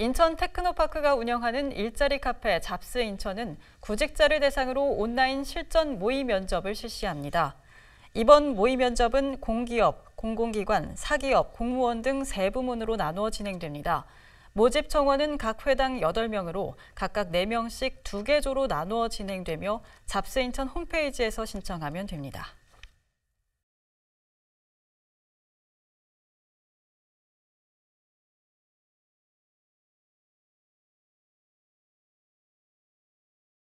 인천 테크노파크가 운영하는 일자리 카페 잡스 인천은 구직자를 대상으로 온라인 실전 모의 면접을 실시합니다. 이번 모의 면접은 공기업, 공공기관, 사기업, 공무원 등 세 부문으로 나누어 진행됩니다. 모집 청원은 각 회당 8명으로 각각 4명씩 2개조로 나누어 진행되며 잡스 인천 홈페이지에서 신청하면 됩니다.